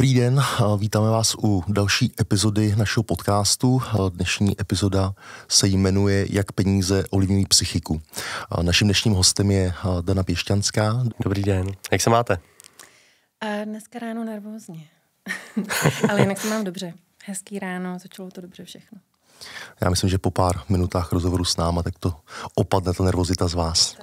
Dobrý den, vítáme vás u další epizody našeho podcastu. Dnešní epizoda se jmenuje Jak peníze ovlivňují psychiku. Naším dnešním hostem je Dana Pěšťanská. Dobrý den, jak se máte? A dneska ráno nervózně, ale jinak se mám dobře. Hezký ráno, začalo to dobře všechno. Já myslím, že po pár minutách rozhovoru s náma, tak to opadne ta nervozita z vás.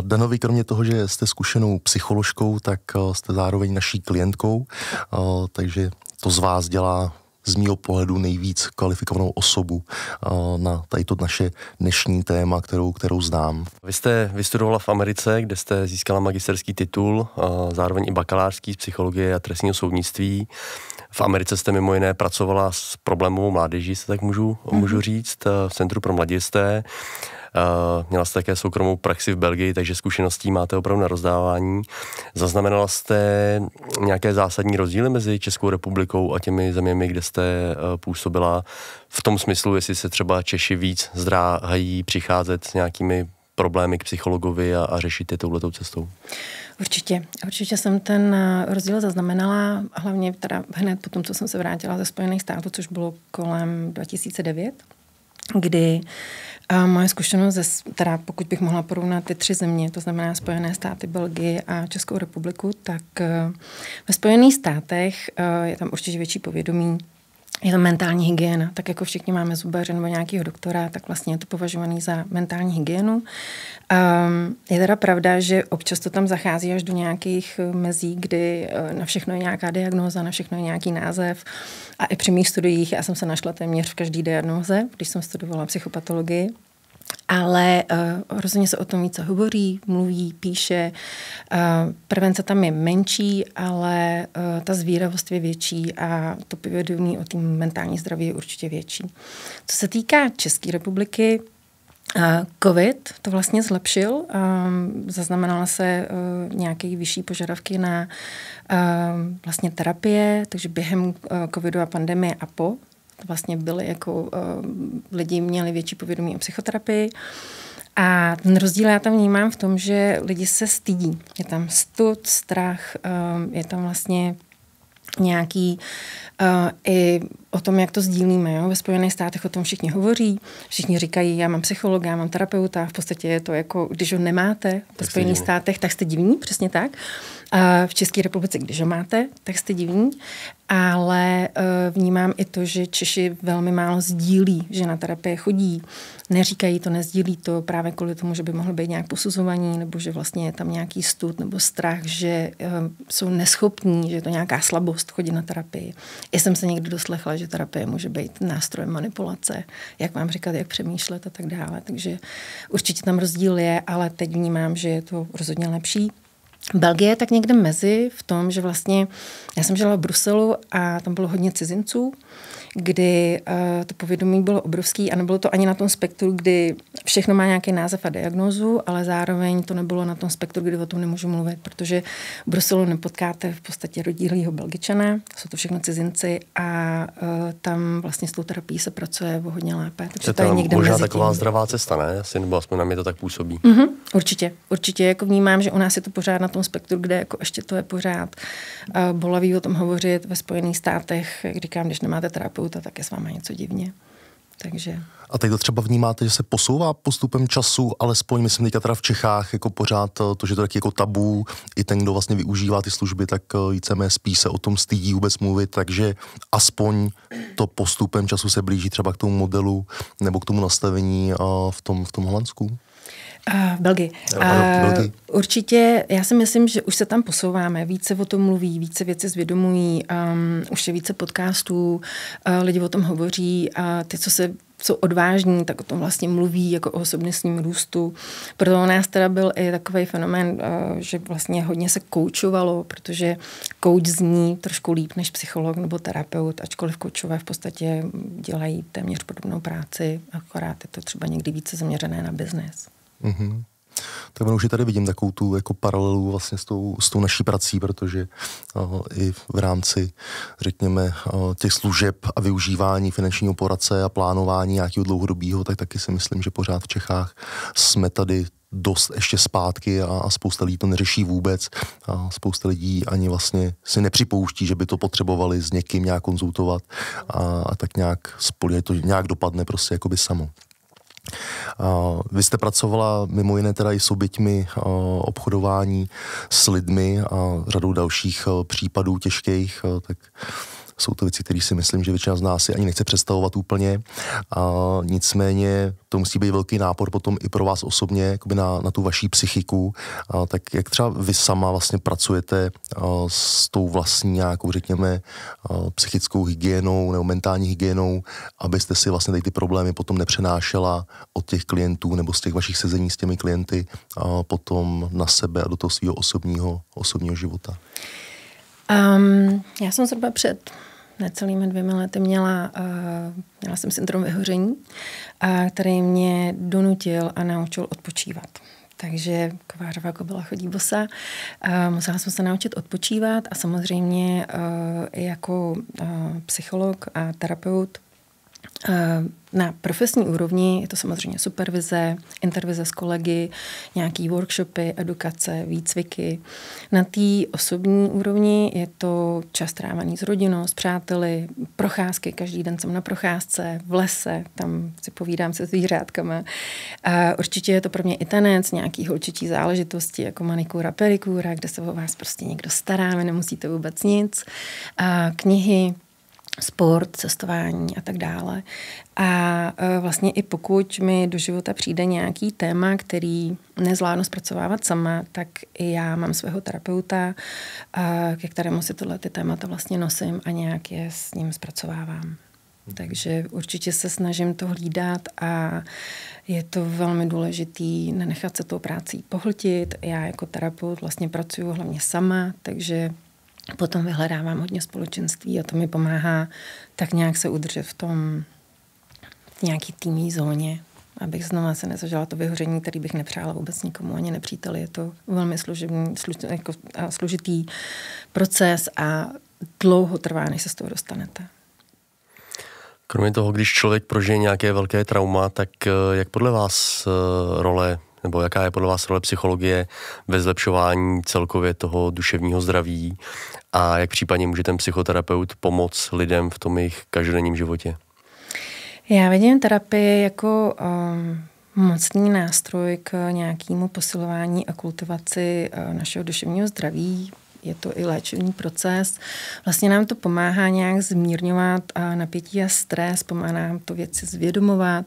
Danovi, kromě toho, že jste zkušenou psycholožkou, tak eh, jste zároveň naší klientkou, eh, takže to z vás dělá z mého pohledu nejvíc kvalifikovanou osobu eh, na tady to naše dnešní téma, kterou, kterou znám. Vy jste vystudovala v Americe, kde jste získala magisterský titul, zároveň i bakalářský z psychologie a trestního soudnictví. V Americe jste mimo jiné pracovala s problémovou mládeží, se tak můžu, mm-hmm. můžu mhm. říct, v Centru pro mladisté. Eh, měla jste také soukromou praxi v Belgii, takže zkušeností máte opravdu na rozdávání. Zaznamenala jste nějaké zásadní rozdíly mezi Českou republikou a těmi zeměmi, kde jste eh, působila? V tom smyslu, jestli se třeba Češi víc zdráhají přicházet s nějakými problémy k psychologovi a, a řešit je touhletou cestou? Určitě. Určitě jsem ten eh, rozdíl zaznamenala, hlavně teda hned po tom, co jsem se vrátila ze Spojených států, což bylo kolem 2009, kdy a moje zkušenost, ze, teda pokud bych mohla porovnat ty tři země, to znamená Spojené státy, Belgii a Českou republiku, tak eh, ve Spojených státech eh, je tam určitě větší povědomí je to mentální hygiena, tak jako všichni máme zubaře nebo nějakého doktora, tak vlastně je to považovaný za mentální hygienu. Um, je teda pravda, že občas to tam zachází až do nějakých eh, mezí, kdy eh, na všechno je nějaká diagnóza, na všechno je nějaký název. A i při mých studiích já jsem se našla téměř v každý diagnoze, když jsem studovala psychopatologii, ale uh, rozhodně se o tom více hovorí, mluví, píše. Uh, prevence tam je menší, ale uh, ta zvíravost je větší a to povědomí o tom mentální zdraví je určitě větší. Co se týká České republiky, COVID to vlastně zlepšil. Zaznamenala se nějaké vyšší požadavky na vlastně terapie, takže během covidu a pandemie a po vlastně byli jako uh, lidi měli větší povědomí o psychoterapii. A ten rozdíl já tam vnímám v tom, že lidi se stydí. Je tam stud, strach, um, je tam vlastně nějaký uh, i o tom, jak to sdílíme. Jo? Ve Spojených státech o tom všichni hovoří, všichni říkají, já mám psychologa, já mám terapeuta, v podstatě je to jako, když ho nemáte ve Spojených státech, tak jste divní, přesně tak v České republice, když ho máte, tak jste divní, ale eh, vnímám i to, že Češi velmi málo sdílí, že na terapie chodí, neříkají to, nezdílí to právě kvůli tomu, že by mohlo být nějak posuzovaní, nebo že vlastně je tam nějaký stud nebo strach, že eh, jsou neschopní, že je to nějaká slabost chodit na terapii. Já jsem se někdy doslechla, že terapie může být nástrojem manipulace, jak vám říkat, jak přemýšlet a tak dále. Takže určitě tam rozdíl je, ale teď vnímám, že je to rozhodně lepší. Belgie je tak někde mezi v tom, že vlastně já jsem žila v Bruselu a tam bylo hodně cizinců kdy uh, to povědomí bylo obrovský a nebylo to ani na tom spektru, kdy všechno má nějaký název a diagnózu, ale zároveň to nebylo na tom spektru, kdy o tom nemůžu mluvit, protože v Bruselu nepotkáte v podstatě rodilýho Belgičana, jsou to všechno cizinci a uh, tam vlastně s tou terapií se pracuje o hodně lépe. Takže to je někde možná taková zdravá cesta, ne? Asi, nebo aspoň na mě to tak působí. Mm-hmm, určitě, určitě. Jako vnímám, že u nás je to pořád na tom spektru, kde jako ještě to je pořád uh, bolavý o tom hovořit ve Spojených státech, jak říkám, když nemáte terapii terapeuta, tak je s váma něco divně. Takže... A teď to třeba vnímáte, že se posouvá postupem času, alespoň myslím teďka teda v Čechách, jako pořád eh, to, že to je taky jako tabu, i ten, kdo vlastně využívá ty služby, tak eh, víceméně spíš se o tom stydí vůbec mluvit, takže aspoň to postupem času se blíží třeba k tomu modelu nebo k tomu nastavení eh, v tom, v tom Holandsku? Uh, Belgii. Uh, Belgii. Určitě, já si myslím, že už se tam posouváme, více o tom mluví, více věci zvědomují, um, už je více podcastů, uh, lidi o tom hovoří a ty, co se jsou odvážní, tak o tom vlastně mluví jako o osobnostním růstu. Proto u nás teda byl i takový fenomén, uh, že vlastně hodně se koučovalo, protože kouč zní trošku líp než psycholog nebo terapeut, ačkoliv koučové v podstatě dělají téměř podobnou práci, akorát je to třeba někdy více zaměřené na biznes. Mm-hmm. Tak už tady vidím takovou tu jako paralelu vlastně s tou, s tou naší prací, protože uh, i v rámci, řekněme, uh, těch služeb a využívání finančního poradce a plánování nějakého dlouhodobého, tak taky si myslím, že pořád v Čechách jsme tady dost ještě zpátky a, a spousta lidí to neřeší vůbec a spousta lidí ani vlastně si nepřipouští, že by to potřebovali s někým nějak konzultovat a, a tak nějak spolu, to nějak dopadne prostě jakoby samo. Uh, vy jste pracovala mimo jiné teda i s oběťmi uh, obchodování s lidmi a řadou dalších uh, případů těžkých, tak jsou to věci, které si myslím, že většina z nás si ani nechce představovat úplně. A nicméně to musí být velký nápor potom i pro vás osobně, jakoby na, na tu vaší psychiku. A tak jak třeba vy sama vlastně pracujete s tou vlastní nějakou, řekněme, psychickou hygienou nebo mentální hygienou, abyste si vlastně tady ty problémy potom nepřenášela od těch klientů nebo z těch vašich sezení s těmi klienty potom na sebe a do toho svého osobního, osobního života? Um, já jsem zhruba před necelými dvěma lety měla, eh, měla jsem syndrom vyhoření, který mě donutil a naučil odpočívat. Takže kovářová kobila chodí bosa. Eh, musela jsem se naučit odpočívat a samozřejmě eh, jako psycholog a terapeut Eh, na profesní úrovni je to samozřejmě supervize, intervize s kolegy, nějaký workshopy, edukace, výcviky. Na té osobní úrovni je to čas trávaný s rodinou, s přáteli, procházky, každý den jsem na procházce, v lese, tam si povídám se zvířátkama. A určitě je to pro mě i tanec, nějaký holčičí záležitosti, jako manikura, perikura, kde se o vás prostě někdo stará, vy nemusíte vůbec nic. A knihy, sport, cestování a tak dále. A e, vlastně i pokud mi do života přijde nějaký téma, který nezvládnu zpracovávat sama, tak i já mám svého terapeuta, e, ke kterému si tohle ty témata vlastně nosím a nějak je s ním zpracovávám. Mhm. Takže určitě se snažím to hlídat a je to velmi důležitý nenechat se tou prácí pohltit. Já jako terapeut vlastně pracuji hlavně sama, takže Potom vyhledávám hodně společenství a to mi pomáhá tak nějak se udržet v tom v nějaký týmní zóně, abych znova se nezažila to vyhoření, který bych nepřála vůbec nikomu, ani nepříteli. Je to velmi služební, služ, jako, služitý proces a dlouho trvá, než se z toho dostanete. Kromě toho, když člověk prožije nějaké velké trauma, tak eh, jak podle vás eh, role nebo jaká je podle vás role psychologie ve zlepšování celkově toho duševního zdraví a jak případně může ten psychoterapeut pomoct lidem v tom jejich každodenním životě? Já vidím terapii jako um, mocný nástroj k nějakému posilování a kultivaci uh, našeho duševního zdraví, je to i léčivní proces. Vlastně nám to pomáhá nějak zmírňovat uh, napětí a stres, pomáhá nám to věci zvědomovat,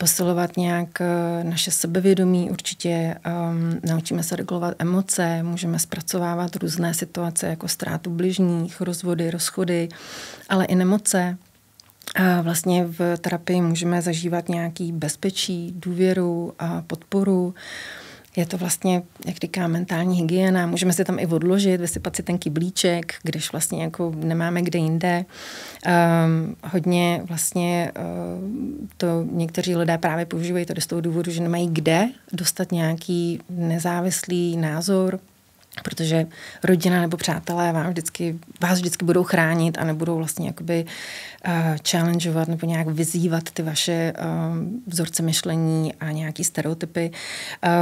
posilovat nějak eh, naše sebevědomí určitě, um, naučíme se regulovat emoce, můžeme zpracovávat různé situace jako ztrátu bližních, rozvody, rozchody, ale i nemoce. A vlastně v terapii můžeme zažívat nějaký bezpečí, důvěru a podporu je to vlastně, jak říká, mentální hygiena. Můžeme se tam i odložit, vysypat si ten kyblíček, když vlastně jako nemáme kde jinde. Um, hodně vlastně uh, to někteří lidé právě používají to z toho důvodu, že nemají kde dostat nějaký nezávislý názor, protože rodina nebo přátelé vám vždycky, vás vždycky budou chránit a nebudou vlastně jakoby uh, challengeovat nebo nějak vyzývat ty vaše uh, vzorce myšlení a nějaký stereotypy.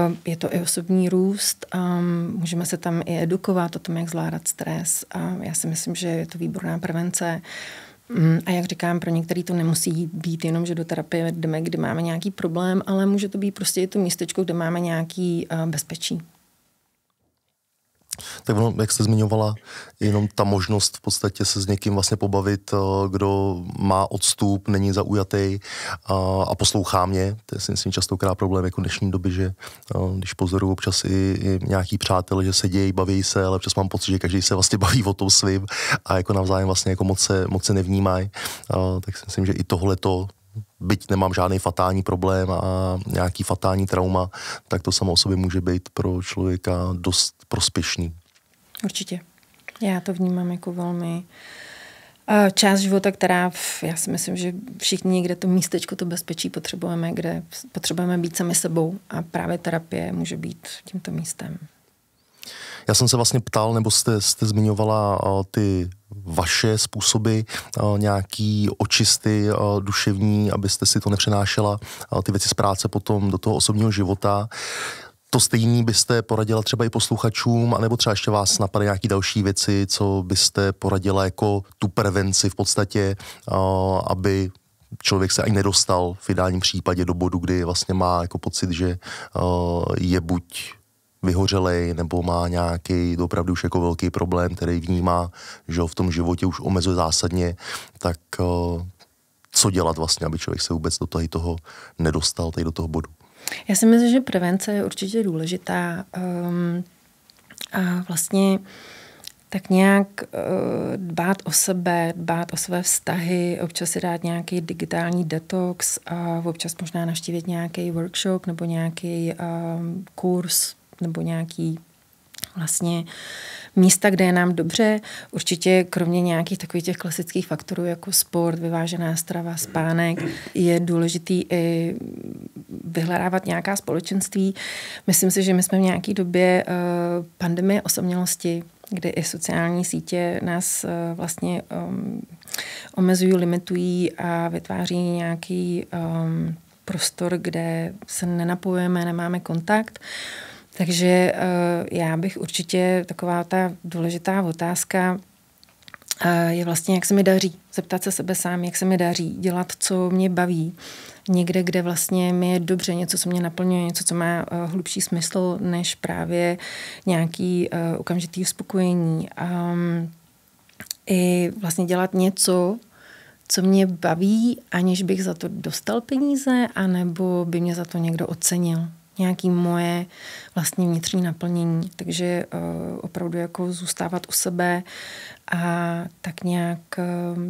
Uh, je to i osobní růst, um, můžeme se tam i edukovat o tom, jak zvládat stres. Uh, já si myslím, že je to výborná prevence. Mm, a jak říkám, pro některý to nemusí být jenom, že do terapie jdeme, kdy máme nějaký problém, ale může to být prostě i to místečko, kde máme nějaký bezpečí. Tak ono, jak jste zmiňovala, jenom ta možnost v podstatě se s někým vlastně pobavit, eh, kdo má odstup, není zaujatý a, a poslouchá mě, to je si myslím častokrát problém jako dnešní doby, že eh, když pozoruju občas i, i nějaký přátelé, že se dějí, baví se, ale občas mám pocit, že každý se vlastně baví o tom svým a jako navzájem vlastně jako moc se, moc se nevnímají, tak si myslím, že i tohle to byť nemám žádný fatální problém a nějaký fatální trauma, tak to samo o sobě může být pro člověka dost prospěšný? Určitě. Já to vnímám jako velmi eh, část života, která, já si myslím, že všichni někde to místečko, to bezpečí potřebujeme, kde potřebujeme být sami sebou a právě terapie může být tímto místem. Já jsem se vlastně ptal, nebo jste, jste zmiňovala eh, ty vaše způsoby, eh, nějaký očisty duševní, abyste si to nepřenášela, ty věci z práce potom do toho osobního života to stejný byste poradila třeba i posluchačům, anebo třeba ještě vás napadly nějaké další věci, co byste poradila jako tu prevenci v podstatě, aby člověk se ani nedostal v ideálním případě do bodu, kdy vlastně má jako pocit, že je buď vyhořelej nebo má nějaký opravdu už jako velký problém, který vnímá, že ho v tom životě už omezuje zásadně, tak co dělat vlastně, aby člověk se vůbec do toho nedostal, tady do toho bodu? Já si myslím, že prevence je určitě důležitá um, a vlastně tak nějak uh, dbát o sebe, dbát o své vztahy, občas si dát nějaký digitální detox, a občas možná navštívit nějaký workshop nebo nějaký um, kurz nebo nějaký vlastně místa, kde je nám dobře. Určitě kromě nějakých takových těch klasických faktorů, jako sport, vyvážená strava, spánek, je důležitý i vyhledávat nějaká společenství. Myslím si, že my jsme v nějaké době eh, pandemie osamělosti, kdy i sociální sítě nás eh, vlastně um, omezují, limitují a vytváří nějaký um, prostor, kde se nenapojujeme, nemáme kontakt. Takže eh, já bych určitě taková ta důležitá otázka eh, je vlastně, jak se mi daří. Zeptat se sebe sám, jak se mi daří. Dělat, co mě baví. Někde, kde vlastně mi je dobře, něco, co mě naplňuje, něco, co má eh, hlubší smysl, než právě nějaký okamžitý uspokojení. Um, I vlastně dělat něco, co mě baví, aniž bych za to dostal peníze, anebo by mě za to někdo ocenil nějaký moje vlastně vnitřní naplnění. Takže uh, opravdu jako zůstávat u sebe a tak nějak uh,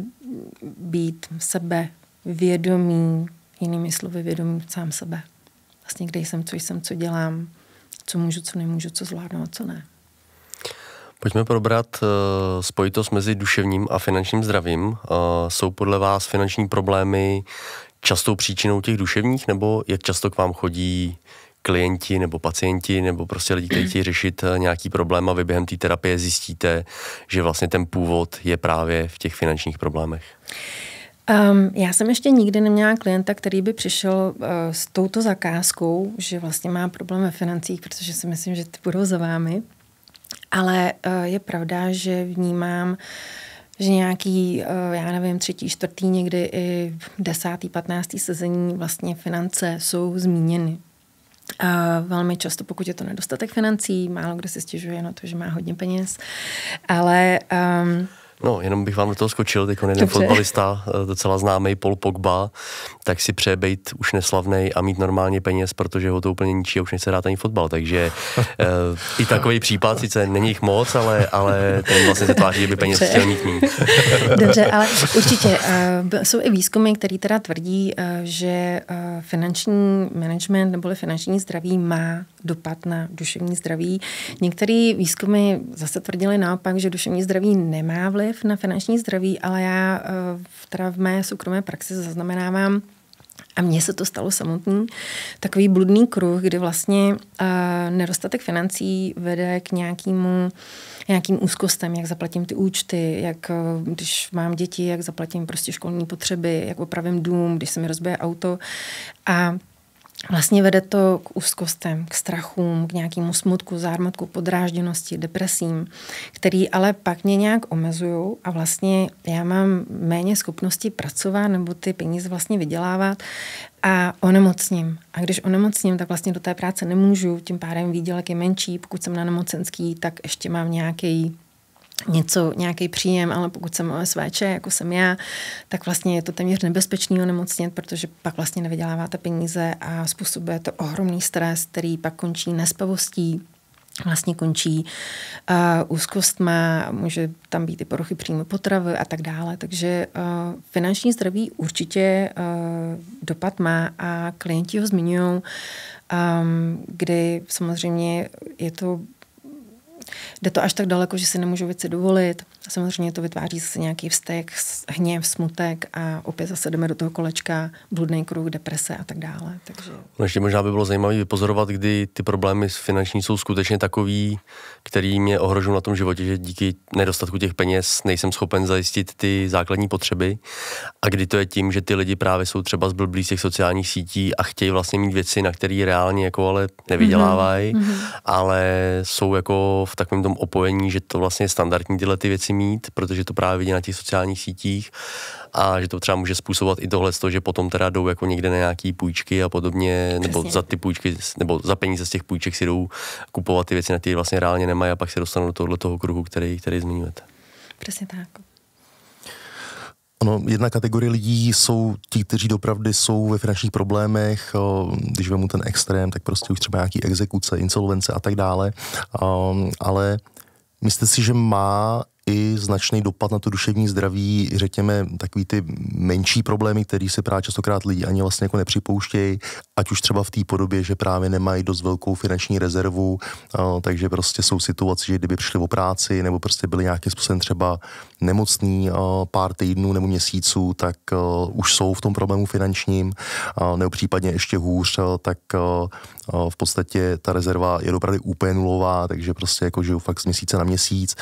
být sebe vědomý, jinými slovy vědomý sám sebe. Vlastně kde jsem, co jsem, co dělám, co můžu, co nemůžu, co zvládnu a co ne. Pojďme probrat uh, spojitost mezi duševním a finančním zdravím. Uh, jsou podle vás finanční problémy častou příčinou těch duševních, nebo jak často k vám chodí klienti nebo pacienti nebo prostě lidi, kteří chtějí řešit eh, nějaký problém a vy během té terapie zjistíte, že vlastně ten původ je právě v těch finančních problémech? Um, já jsem ještě nikdy neměla klienta, který by přišel uh, s touto zakázkou, že vlastně má problém ve financích, protože si myslím, že ty budou za vámi. Ale uh, je pravda, že vnímám, že nějaký, uh, já nevím, třetí, čtvrtý, někdy i desátý, patnáctý sezení vlastně finance jsou zmíněny a velmi často, pokud je to nedostatek financí, málo kdo se stěžuje na to, že má hodně peněz, ale um, No, jenom bych vám do toho skočil, teď on je fotbalista, eh, docela známý Paul Pogba, tak si přeje být už neslavný a mít normálně peněz, protože ho to úplně ničí a už nechce dát ani fotbal. Takže eh, i takový případ, sice není jich moc, ale, ale ten vlastně se tváří, že by peněz chtěl mít mít. Dobře, ale určitě uh, jsou i výzkumy, které teda tvrdí, uh, že uh, finanční management nebo finanční zdraví má dopad na duševní zdraví. Některé výzkumy zase tvrdili naopak, že duševní zdraví nemá vliv vliv na finanční zdraví, ale já eh, teda v mé soukromé praxi zaznamenávám a mně se to stalo samotný, takový bludný kruh, kdy vlastně uh, nedostatek financí vede k nějakýmu nějakým úzkostem, jak zaplatím ty účty, jak uh, když mám děti, jak zaplatím prostě školní potřeby, jak opravím dům, když se mi rozbije auto. A Vlastně vede to k úzkostem, k strachům, k nějakému smutku, zármatku, podrážděnosti, depresím, který ale pak mě nějak omezují a vlastně já mám méně schopnosti pracovat nebo ty peníze vlastně vydělávat a onemocním. A když onemocním, tak vlastně do té práce nemůžu, tím pádem výdělek je menší, pokud jsem na nemocenský, tak ještě mám nějaký něco, nějaký příjem, ale pokud jsem OSVČ, jako jsem já, tak vlastně je to téměř nebezpečný onemocnit, protože pak vlastně nevyděláváte peníze a způsobuje to ohromný stres, který pak končí nespavostí, vlastně končí uh, eh, úzkost má, může tam být i poruchy příjmu potravy a tak dále. Takže uh, finanční zdraví určitě uh, dopad má a klienti ho zmiňují, um, kdy samozřejmě je to Jde to až tak daleko, že si nemůžu věci dovolit. A samozřejmě to vytváří zase nějaký vztek, hněv, smutek a opět zase jdeme do toho kolečka, bludný kruh, deprese a tak dále. Takže... No ještě možná by bylo zajímavé vypozorovat, kdy ty problémy finanční jsou skutečně takový, který mě ohrožují na tom životě, že díky nedostatku těch peněz nejsem schopen zajistit ty základní potřeby. A kdy to je tím, že ty lidi právě jsou třeba zblblí z těch sociálních sítí a chtějí vlastně mít věci, na které reálně jako ale nevydělávají, mm-hmm. ale jsou jako v takovém tom opojení, že to vlastně je standardní tyhle ty věci mít, protože to právě vidí na těch sociálních sítích a že to třeba může způsobovat i tohle z toho, že potom teda jdou jako někde na nějaký půjčky a podobně, Přesně. nebo za ty půjčky, nebo za peníze z těch půjček si jdou kupovat ty věci, na ty vlastně reálně nemají a pak se dostanou do tohoto kruhu, který, který zmiňujete. Přesně tak. Ano, jedna kategorie lidí jsou ti, kteří dopravdy jsou ve finančních problémech, eh, když vemu ten extrém, tak prostě už třeba nějaký exekuce, insolvence a tak dále, eh, ale myslíte si, že má i značný dopad na to duševní zdraví, řekněme, takový ty menší problémy, které se právě častokrát lidi ani vlastně jako nepřipouštějí, ať už třeba v té podobě, že právě nemají dost velkou finanční rezervu, takže prostě jsou situace, že kdyby přišli o práci nebo prostě byli nějakým způsobem třeba nemocný pár týdnů nebo měsíců, tak už jsou v tom problému finančním, nebo případně ještě hůř, tak v podstatě ta rezerva je opravdu úplně nulová, takže prostě jako žiju fakt z měsíce na měsíc,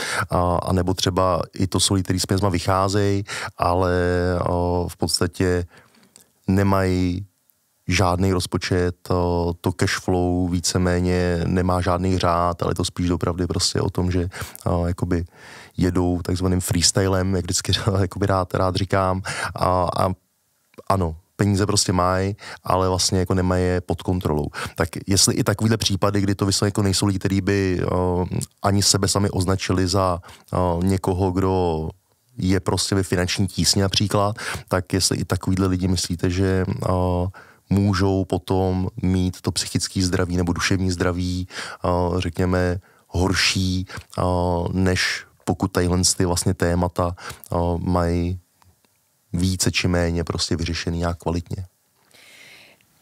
a nebo třeba i to solí, který s penězma vycházejí, ale o, v podstatě nemají žádný rozpočet, o, to cash flow víceméně nemá žádný řád, ale to spíš dopravdy prostě o tom, že o, jakoby jedou takzvaným freestylem, jak vždycky jakoby rád, rád říkám a, a ano, peníze prostě mají, ale vlastně jako nemají je pod kontrolou. Tak jestli i takovýhle případy, kdy to vlastně jako nejsou lidi, kteří by uh, ani sebe sami označili za uh, někoho, kdo je prostě ve finanční tísně například, tak jestli i takovýhle lidi myslíte, že uh, můžou potom mít to psychické zdraví nebo duševní zdraví, uh, řekněme, horší, uh, než pokud tadyhle ty vlastně témata uh, mají více či méně prostě vyřešený a kvalitně?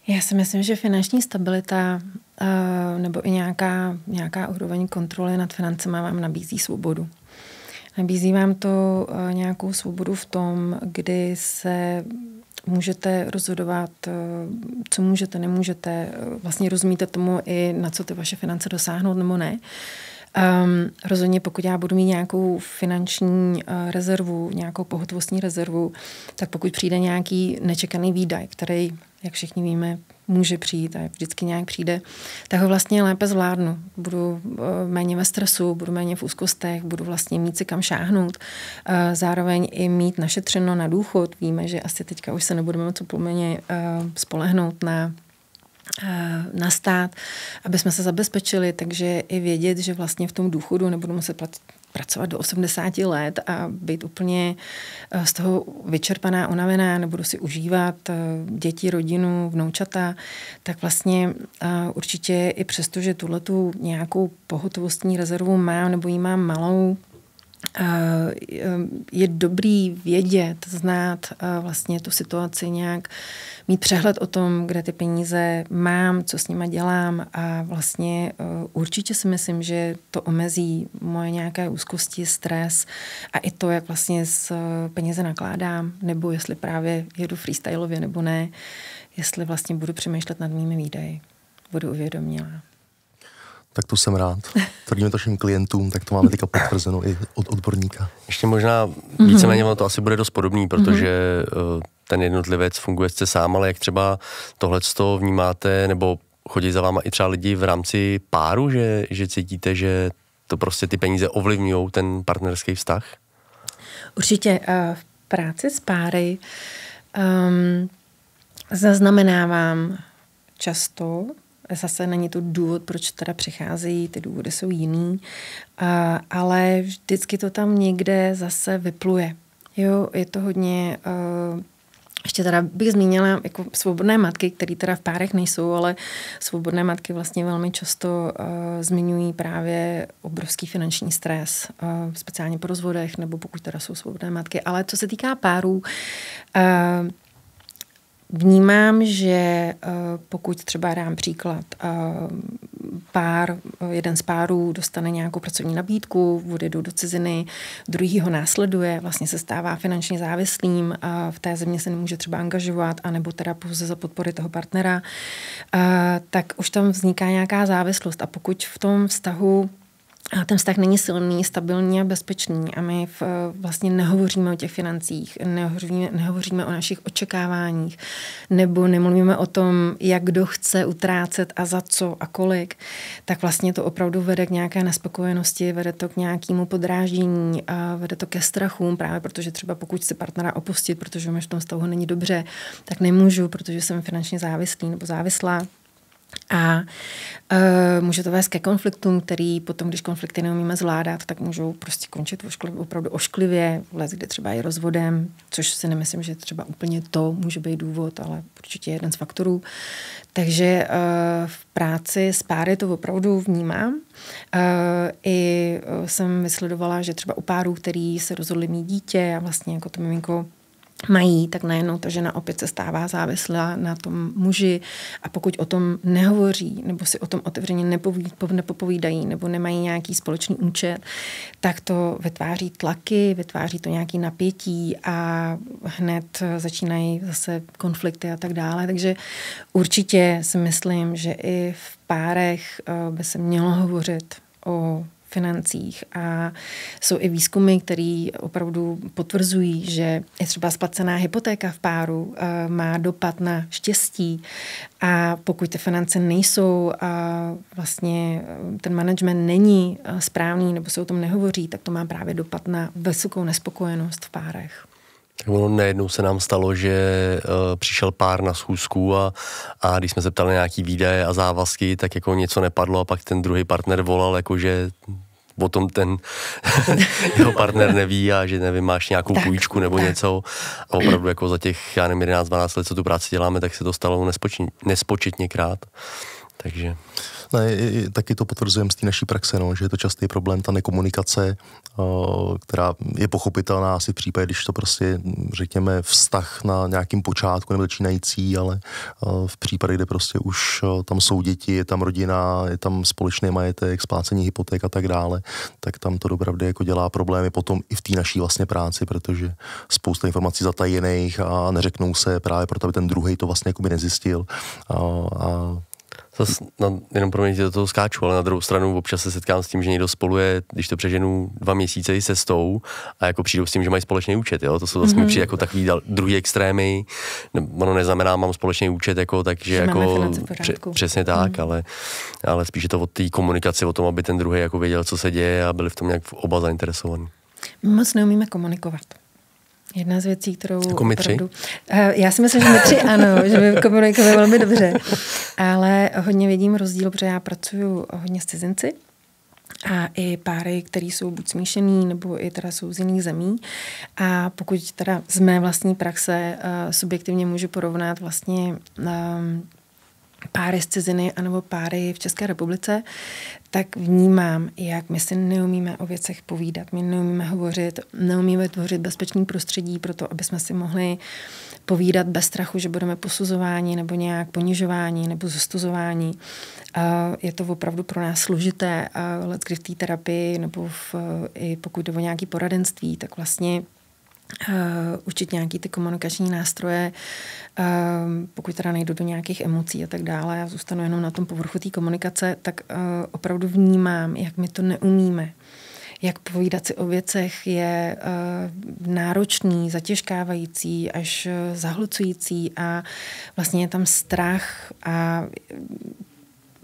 Já si myslím, že finanční stabilita eh, nebo i nějaká, nějaká úroveň kontroly nad financema vám nabízí svobodu. Nabízí vám to eh, nějakou svobodu v tom, kdy se můžete rozhodovat, eh, co můžete, nemůžete. Vlastně rozumíte tomu i, na co ty vaše finance dosáhnout nebo ne. Um, rozhodně pokud já budu mít nějakou finanční uh, rezervu, nějakou pohotovostní rezervu, tak pokud přijde nějaký nečekaný výdaj, který, jak všichni víme, může přijít a vždycky nějak přijde, tak ho vlastně lépe zvládnu. Budu uh, méně ve stresu, budu méně v úzkostech, budu vlastně mít si kam šáhnout. Uh, zároveň i mít našetřeno na důchod. Víme, že asi teďka už se nebudeme moc úplně uh, spolehnout na Eh, stát, aby jsme se zabezpečili, takže i vědět, že vlastně v tom důchodu nebudu muset platit pracovat do 80 let a být úplně eh, z toho vyčerpaná, unavená, nebudu si užívat eh, děti, rodinu, vnoučata, tak vlastně určitě i přesto, že tuhle tu nějakou pohotovostní rezervu mám nebo ji mám malou, Eh, eh, je dobrý vědět, znát eh, vlastně tu situaci nějak, mít přehled o tom, kde ty peníze mám, co s nima dělám a vlastně určitě si myslím, že to omezí moje nějaké úzkosti, stres a i to, jak vlastně s peníze nakládám, nebo jestli právě jedu freestylově nebo ne, jestli vlastně budu přemýšlet nad mými výdaji, budu uvědomělá. Tak to jsem rád. Tvrdíme to všem klientům, tak to máme teďka potvrzeno i od odborníka. Ještě možná mhm. víceméně to asi bude dost podobný, mhm. protože eh, ten jednotlivec funguje se sám, ale jak třeba tohle vnímáte, nebo chodí za váma i třeba lidi v rámci páru, že, že cítíte, že to prostě ty peníze ovlivňují ten partnerský vztah? Určitě eh, v práci s páry um, zaznamenávám často, Zase není to důvod, proč teda přicházejí, ty důvody jsou jiný, a, ale vždycky to tam někde zase vypluje. Jo, je to hodně uh, ještě teda bych zmínila jako svobodné matky, které teda v párech nejsou, ale svobodné matky vlastně velmi často uh, zmiňují právě obrovský finanční stres, uh, speciálně po rozvodech, nebo pokud teda jsou svobodné matky. Ale co se týká párů, uh, Vnímám, že eh, pokud třeba dám příklad, eh, pár, eh, jeden z párů dostane nějakou pracovní nabídku, bude do ciziny, druhý ho následuje, vlastně se stává finančně závislým, a v té země se nemůže třeba angažovat, anebo teda pouze za podpory toho partnera, tak už tam vzniká nějaká závislost. A pokud v tom vztahu a ten vztah není silný, stabilní a bezpečný a my v, eh, vlastně nehovoříme o těch financích, nehovoříme, nehovoříme o našich očekáváních nebo nemluvíme o tom, jak kdo chce utrácet a za co a kolik, tak vlastně to opravdu vede k nějaké nespokojenosti, vede to k nějakému podráždění a vede to ke strachům právě protože třeba pokud se partnera opustit, protože mi v tom stavu není dobře, tak nemůžu, protože jsem finančně závislý nebo závislá, a e, může to vést ke konfliktům, který potom, když konflikty neumíme zvládat, tak můžou prostě končit ošklivě, opravdu ošklivě, vlez kde třeba i rozvodem, což si nemyslím, že třeba úplně to může být důvod, ale určitě jeden z faktorů. Takže e, v práci s páry to opravdu vnímám. E, I jsem vysledovala, že třeba u párů, který se rozhodli mít dítě a vlastně jako to miminko mají, tak najednou ta žena opět se stává závislá na tom muži a pokud o tom nehovoří nebo si o tom otevřeně nepoví, nepopovídají nebo nemají nějaký společný účet, tak to vytváří tlaky, vytváří to nějaký napětí a hned začínají zase konflikty a tak dále. Takže určitě si myslím, že i v párech eh, by se mělo hovořit o financích a jsou i výzkumy, které opravdu potvrzují, že je třeba splacená hypotéka v páru eh, má dopad na štěstí a pokud ty finance nejsou a vlastně eh, ten management není eh, správný nebo se o tom nehovoří, tak to má právě dopad na vysokou nespokojenost v párech. No, nejednou se nám stalo, že uh, přišel pár na schůzku a, a když jsme se ptali na nějaký výdaje a závazky, tak jako něco nepadlo a pak ten druhý partner volal, jako že o tom ten jeho partner neví a že nevím, máš nějakou tak, půjčku nebo tak. něco. A opravdu jako za těch, já nevím, 11-12 let, co tu práci děláme, tak se to stalo nespočin, nespočetněkrát. Takže... Ne, taky to potvrzujeme z té naší praxe, no, že je to častý problém, ta nekomunikace, eh, která je pochopitelná asi v případě, když to prostě, řekněme, vztah na nějakým počátku nebo začínající, ale eh, v případě, kde prostě už eh, tam jsou děti, je tam rodina, je tam společný majetek, splácení hypoték a tak dále, tak tam to opravdu jako dělá problémy potom i v té naší vlastně práci, protože spousta informací zatajených a neřeknou se právě proto, aby ten druhý to vlastně jako by nezjistil. A, a Zas na, no, jenom pro mě, že do toho skáču, ale na druhou stranu občas se setkám s tím, že někdo spoluje, když to přeženu dva měsíce i cestou a jako přijdou s tím, že mají společný účet, jo? to jsou zase vlastně mm-hmm. jako takový dal, druhý extrémy, ono neznamená, mám společný účet, jako, takže že jako pře, přesně mhm. tak, mm-hmm. ale, ale spíše to od té komunikace, o tom, aby ten druhý jako věděl, co se děje a byli v tom nějak oba zainteresovaní. Moc neumíme komunikovat. Jedna z věcí, kterou jako my opravdu... Tři? Eh, já si myslím, že my tři ano, že my komunikujeme velmi dobře, ale hodně vidím rozdíl, protože já pracuji hodně s cizinci, a i páry, které jsou buď smíšený, nebo i teda jsou z jiných zemí. A pokud teda z mé vlastní praxe uh, subjektivně můžu porovnat vlastně um, páry z ciziny anebo páry v České republice, tak vnímám, jak my si neumíme o věcech povídat, my neumíme hovořit, neumíme tvořit bezpečný prostředí pro to, aby jsme si mohli povídat bez strachu, že budeme posuzováni nebo nějak ponižováni nebo zostuzováni. Je to opravdu pro nás složité, a v té terapii nebo v, i pokud jde o nějaké poradenství, tak vlastně Uh, učit nějaký ty komunikační nástroje, uh, pokud teda nejdu do nějakých emocí a tak dále a zůstanu jenom na tom povrchu té komunikace, tak uh, opravdu vnímám, jak my to neumíme. Jak povídat si o věcech je uh, náročný, zatěžkávající, až uh, zahlucující a vlastně je tam strach a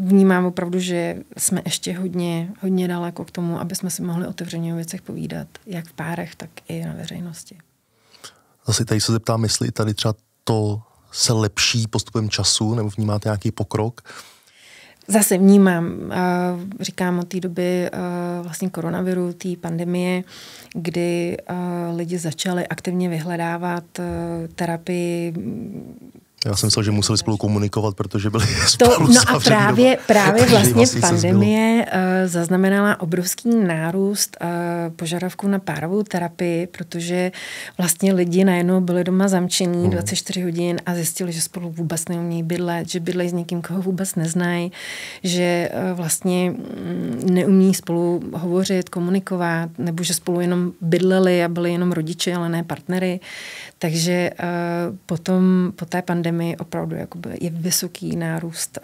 vnímám opravdu, že jsme ještě hodně, hodně daleko k tomu, aby jsme si mohli otevřeně o věcech povídat, jak v párech, tak i na veřejnosti. Zase tady se zeptám, jestli tady třeba to se lepší postupem času, nebo vnímáte nějaký pokrok? Zase vnímám, eh, říkám od té doby eh, vlastně koronaviru, té pandemie, kdy eh, lidi začali aktivně vyhledávat terapii já jsem myslel, že museli spolu komunikovat, protože byli spolu to, No a právě, dobu. právě vlastně, vlastně pandemie uh, zaznamenala obrovský nárůst uh, požadavků na párovou terapii, protože vlastně lidi najednou byli doma zamčení hmm. 24 hodin a zjistili, že spolu vůbec neumějí bydlet, že bydlejí s někým, koho vůbec neznají, že uh, vlastně mm, neumí spolu hovořit, komunikovat, nebo že spolu jenom bydleli a byli jenom rodiče, ale ne partnery. Takže uh, potom po té pandemii pandemii opravdu jakoby je vysoký nárůst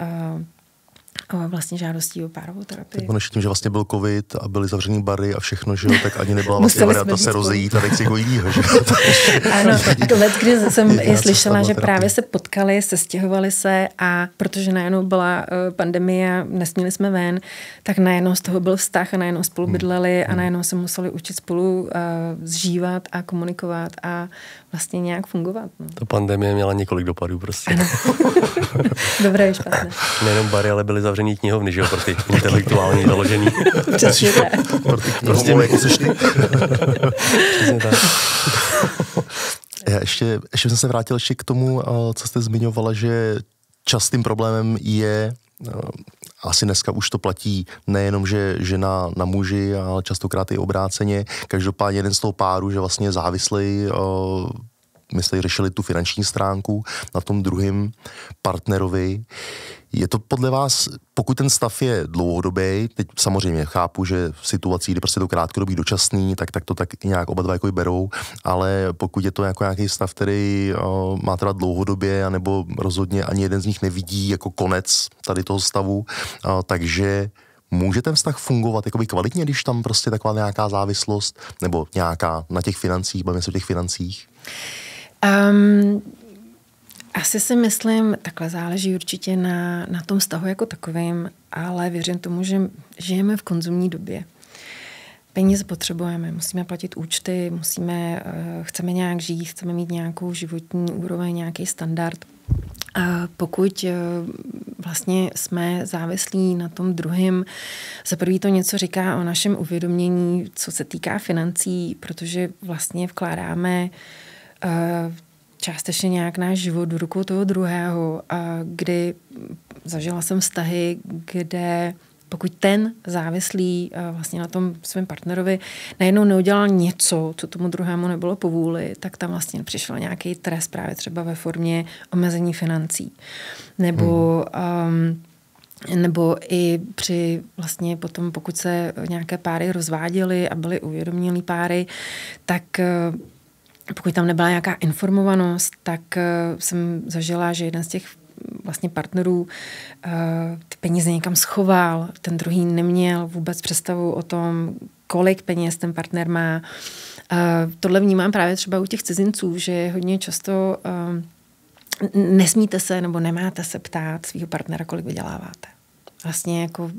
vlastně žádostí o párovou terapii. Tak ono tím, že vlastně byl covid a byly zavřený bary a všechno, že jo, tak ani nebyla vlastně varianta se rozejít a něco jiného, že Ano, let, kdy jsem i slyšela, že právě se potkali, se stěhovali se a protože najednou byla eh, pandemie, nesměli jsme ven, tak najednou z toho byl vztah a najednou spolu hmm. bydleli hmm. a najednou se museli učit spolu uh, zžívat a komunikovat a vlastně nějak fungovat. No. Ta pandemie měla několik dopadů prostě. Dobré špatné. Nejenom bary, ale byly zavřené otevřený knihovny, že jo, pro ty intelektuální založený. Přesně tak. Prostě jako Přesně tak. Já ještě, ještě jsem se vrátil ještě k tomu, eh, co jste zmiňovala, že častým problémem je eh, asi dneska už to platí nejenom, že žena na muži, ale častokrát i obráceně. Každopádně jeden z toho páru, že vlastně závislý, eh, myslím, řešili tu finanční stránku na tom druhém partnerovi. Je to podle vás, pokud ten stav je dlouhodobý, teď samozřejmě chápu, že v situaci, kdy prostě to krátkodobý dočasný, tak, tak to tak nějak oba dva jako berou, ale pokud je to jako nějaký stav, který o, eh, má teda dlouhodobě, anebo rozhodně ani jeden z nich nevidí jako konec tady toho stavu, o, eh, takže Může ten vztah fungovat jakoby kvalitně, když tam prostě taková nějaká závislost nebo nějaká na těch financích, bavíme se o těch financích? Um, asi si myslím, takhle záleží určitě na, na tom vztahu jako takovým, ale věřím tomu, že žijeme v konzumní době. Peníze potřebujeme, musíme platit účty, musíme, eh, chceme nějak žít, chceme mít nějakou životní úroveň, nějaký standard. A pokud eh, vlastně jsme závislí na tom druhém, za prvý to něco říká o našem uvědomění, co se týká financí, protože vlastně vkládáme eh, částečně nějak náš život do rukou toho druhého, a kdy zažila jsem vztahy, kde pokud ten závislý eh, vlastně na tom svém partnerovi najednou neudělal něco, co tomu druhému nebylo povůli, tak tam vlastně přišel nějaký trest právě třeba ve formě omezení financí. Nebo hmm. um, nebo i při vlastně potom, pokud se nějaké páry rozváděly a byly uvědomělý páry, tak eh, pokud tam nebyla nějaká informovanost, tak eh, jsem zažila, že jeden z těch mm, vlastně partnerů eh, ty peníze někam schoval, ten druhý neměl vůbec představu o tom, kolik peněz ten partner má. Eh, tohle vnímám právě třeba u těch cizinců, že hodně často nesmíte se nebo nemáte se ptát svého partnera, kolik vyděláváte. Vlastně jako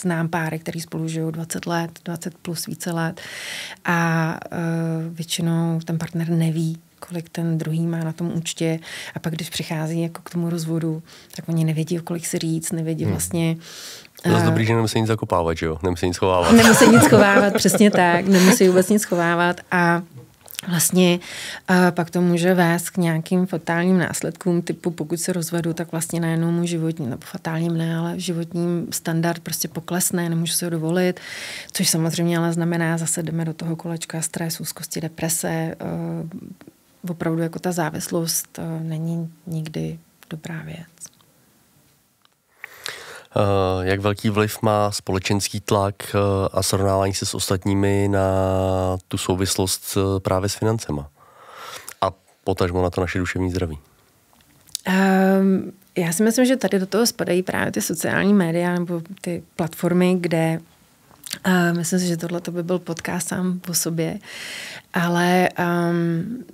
znám páry, který spolu žijou 20 let, 20 plus více let a uh, většinou ten partner neví, kolik ten druhý má na tom účtě a pak, když přichází jako k tomu rozvodu, tak oni nevědí, o kolik si říct, nevědí hmm. vlastně, Zase e, dobrý, že nemusí nic zakopávat, že jo? Nemusí nic schovávat. Nemusí nic schovávat, přesně tak. Nemusí vůbec nic schovávat a vlastně pak to může vést k nějakým fatálním následkům, typu pokud se rozvedu, tak vlastně najednou můj životní, nebo fatálním ne, ale životní standard prostě poklesne, nemůžu se ho dovolit, což samozřejmě ale znamená, zase jdeme do toho kolečka stres, úzkosti, deprese, eh, opravdu jako ta závislost eh, není nikdy dobrá věc. Eh, jak velký vliv má společenský tlak eh, a srovnávání se s ostatními na tu souvislost eh, právě s financema? A potažmo na to naše duševní zdraví. Um, já si myslím, že tady do toho spadají právě ty sociální média nebo ty platformy, kde uh, myslím si, že tohle by byl podcast sám po sobě, ale um,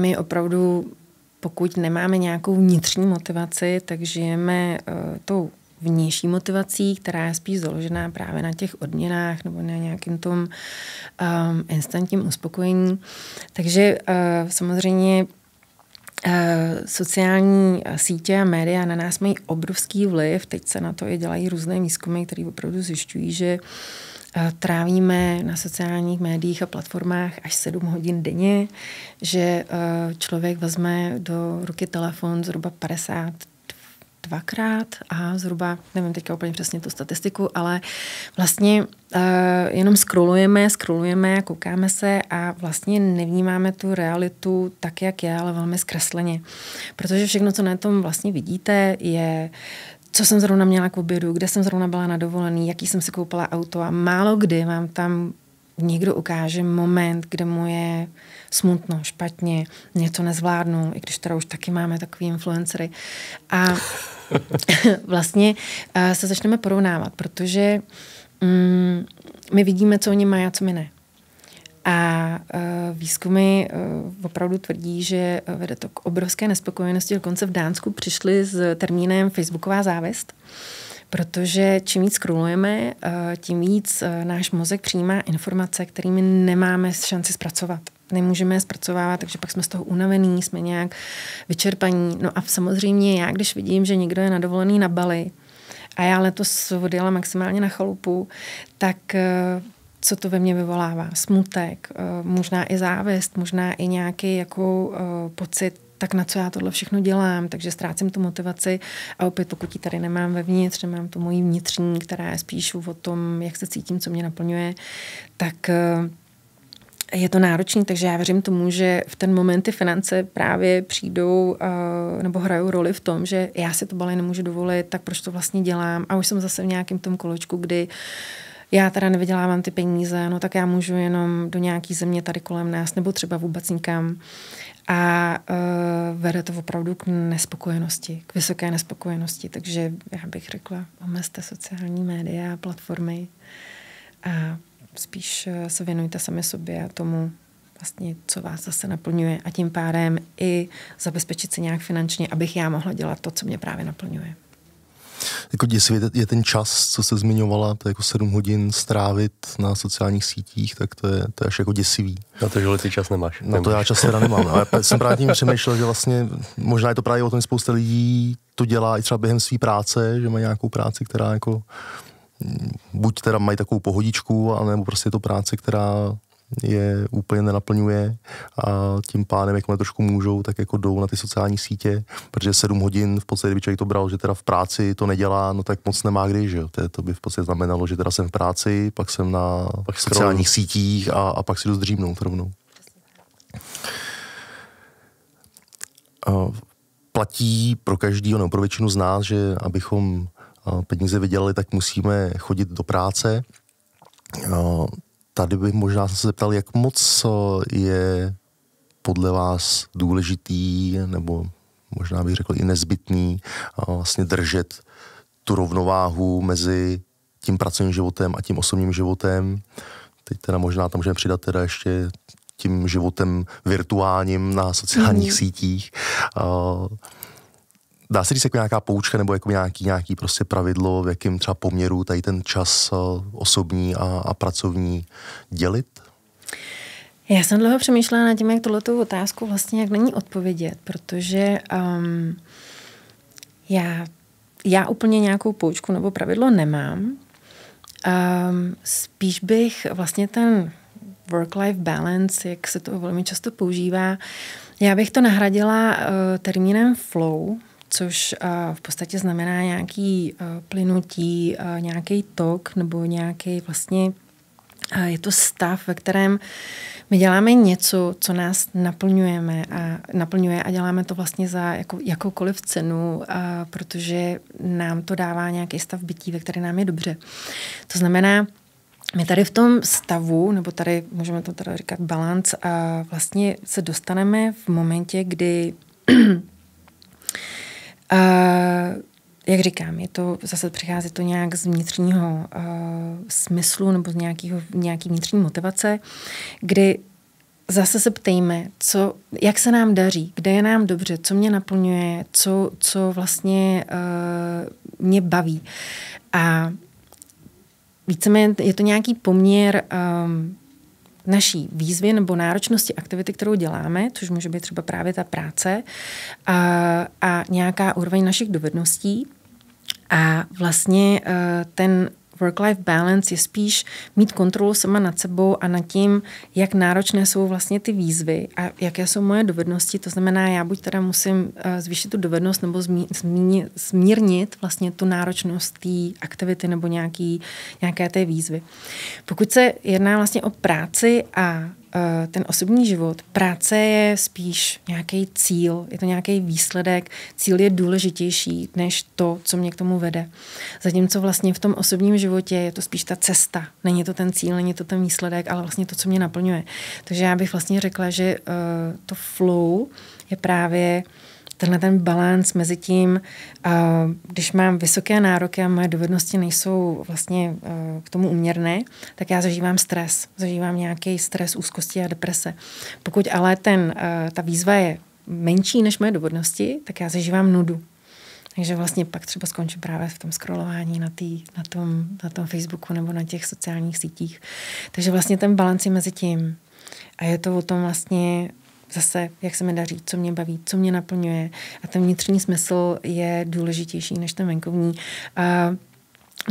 my opravdu pokud nemáme nějakou vnitřní motivaci, tak žijeme uh, tou vnější motivací, která je spíš založená právě na těch odměnách nebo na nějakém tom um, instantním uspokojení. Takže uh, samozřejmě uh, sociální sítě a média na nás mají obrovský vliv. Teď se na to i dělají různé výzkumy, které opravdu zjišťují, že uh, trávíme na sociálních médiích a platformách až 7 hodin denně, že uh, člověk vezme do ruky telefon zhruba 50 dvakrát a zhruba, nevím teďka úplně přesně tu statistiku, ale vlastně uh, jenom scrollujeme, scrollujeme, koukáme se a vlastně nevnímáme tu realitu tak, jak je, ale velmi zkresleně. Protože všechno, co na tom vlastně vidíte, je co jsem zrovna měla k obědu, kde jsem zrovna byla na dovolený, jaký jsem si koupila auto a málo kdy vám tam někdo ukáže moment, kde mu je smutno, špatně, mě to nezvládnu, i když teda už taky máme takový influencery. A vlastně se začneme porovnávat, protože mm, my vidíme, co oni mají a co my ne. A uh, výzkumy uh, opravdu tvrdí, že vede to k obrovské nespokojenosti. Dokonce v Dánsku přišli s termínem Facebooková závist. Uh, protože čím víc scrollujeme, eh, tím víc eh, náš mozek přijímá informace, kterými nemáme šanci zpracovat nemůžeme je zpracovávat, takže pak jsme z toho unavení, jsme nějak vyčerpaní. No a samozřejmě já, když vidím, že někdo je nadovolený na Bali a já letos odjela maximálně na chalupu, tak eh, co to ve mně vyvolává? Smutek, možná i závist, možná i nějaký jako pocit tak na co já tohle všechno dělám, takže ztrácím tu motivaci a opět pokud ji tady nemám vevnitř, nemám tu moji vnitřní, která je spíš o tom, jak se cítím, co mě naplňuje, tak eh, je to náročný, takže já věřím tomu, že v ten moment ty finance právě přijdou uh, nebo hrajou roli v tom, že já si to balé nemůžu dovolit, tak proč to vlastně dělám a už jsem zase v nějakém tom kolečku, kdy já teda nevydělávám ty peníze, no tak já můžu jenom do nějaký země tady kolem nás nebo třeba vůbec nikam. Uh, a uh, vede to opravdu k nespokojenosti, k vysoké nespokojenosti. Takže já bych řekla, omezte sociální média, platformy a spíš eh, se věnujte sami sobě a tomu, vlastně, co vás zase naplňuje a tím pádem i zabezpečit se nějak finančně, abych já mohla dělat to, co mě právě naplňuje jako děsivě je ten čas, co se zmiňovala, to je jako sedm hodin strávit na sociálních sítích, tak to je, to je až jako děsivý. Na to, že ty čas nemáš. Na nemáš. to já čas teda nemám. Ale já jsem právě tím přemýšlel, že vlastně možná je to právě o tom, že spousta lidí to dělá i třeba během své práce, že mají nějakou práci, která jako mm, buď teda mají takovou pohodičku, anebo prostě je to práce, která je úplně nenaplňuje a tím pádem, jakmile trošku můžou, tak jako jdou na ty sociální sítě, protože 7 hodin v podstatě, kdyby člověk to bral, že teda v práci to nedělá, no tak moc nemá kdy, že jo. To, to by v podstatě znamenalo, že teda jsem v práci, pak jsem na pak sociálních sítích a, a pak si jdu zdřímnout rovnou. Platí pro každého nebo pro většinu z nás, že abychom peníze vydělali, tak musíme chodit do práce tady bych možná jsem se zeptal, jak moc eh, je podle vás důležitý, nebo možná bych řekl i nezbytný, eh, vlastně držet tu rovnováhu mezi tím pracovním životem a tím osobním životem. Teď teda možná tam můžeme přidat teda ještě tím životem virtuálním na sociálních mm. sítích. Eh, Dá se říct jako nějaká poučka nebo jako nějaký, nějaký prostě pravidlo, v jakém třeba poměru tady ten čas eh, osobní a, a pracovní dělit? Já jsem dlouho přemýšlela nad tím, jak tuto otázku vlastně jak ní odpovědět, protože um, já, já úplně nějakou poučku nebo pravidlo nemám. Um, spíš bych vlastně ten work-life balance, jak se to velmi často používá, já bych to nahradila uh, termínem flow, což eh, v podstatě znamená nějaký eh, plynutí, eh, nějaký tok nebo nějaký vlastně je to stav, ve kterém my děláme něco, co nás naplňujeme a naplňuje a děláme to vlastně za jako, jakoukoliv cenu, a protože nám to dává nějaký stav bytí, ve které nám je dobře. To znamená, my tady v tom stavu, nebo tady můžeme to teda říkat balanc, a vlastně se dostaneme v momentě, kdy Eh, jak říkám, je to, zase přichází to nějak z vnitřního uh, smyslu nebo z nějakého, nějaký vnitřní motivace, kdy zase se ptejme, co, jak se nám daří, kde je nám dobře, co mě naplňuje, co, co vlastně uh, mě baví. A víceméně je to nějaký poměr um, naší výzvy nebo náročnosti aktivity, kterou děláme, což může být třeba právě ta práce a, a nějaká úroveň našich dovedností. A vlastně eh, ten work-life balance je spíš mít kontrolu sama nad sebou a nad tím, jak náročné jsou vlastně ty výzvy a jaké jsou moje dovednosti. To znamená, já buď teda musím eh, zvýšit tu dovednost nebo zmírnit vlastně tu náročnost té aktivity nebo nějaký, nějaké té výzvy. Pokud se jedná vlastně o práci a Eh, ten osobní život. Práce je spíš nějaký cíl, je to nějaký výsledek. Cíl je důležitější než to, co mě k tomu vede. Zatímco vlastně v tom osobním životě je to spíš ta cesta. Není to ten cíl, není to ten výsledek, ale vlastně to, co mě naplňuje. Takže já bych vlastně řekla, že eh, to flow je právě tenhle ten balans mezi tím, když mám vysoké nároky a moje dovednosti nejsou vlastně e, k tomu uměrné, tak já zažívám stres. Zažívám nějaký stres, úzkosti a deprese. Pokud ale ten, e, ta výzva je menší než moje dovednosti, tak já zažívám nudu. Takže vlastně pak třeba skončím právě v tom scrollování na, tý, na, tom, na tom Facebooku nebo na těch sociálních sítích. Takže vlastně ten balanc je mezi tím. A je to o tom vlastně zase, jak se mi daří, co mě baví, co mě naplňuje. A ten vnitřní smysl je důležitější než ten venkovní. A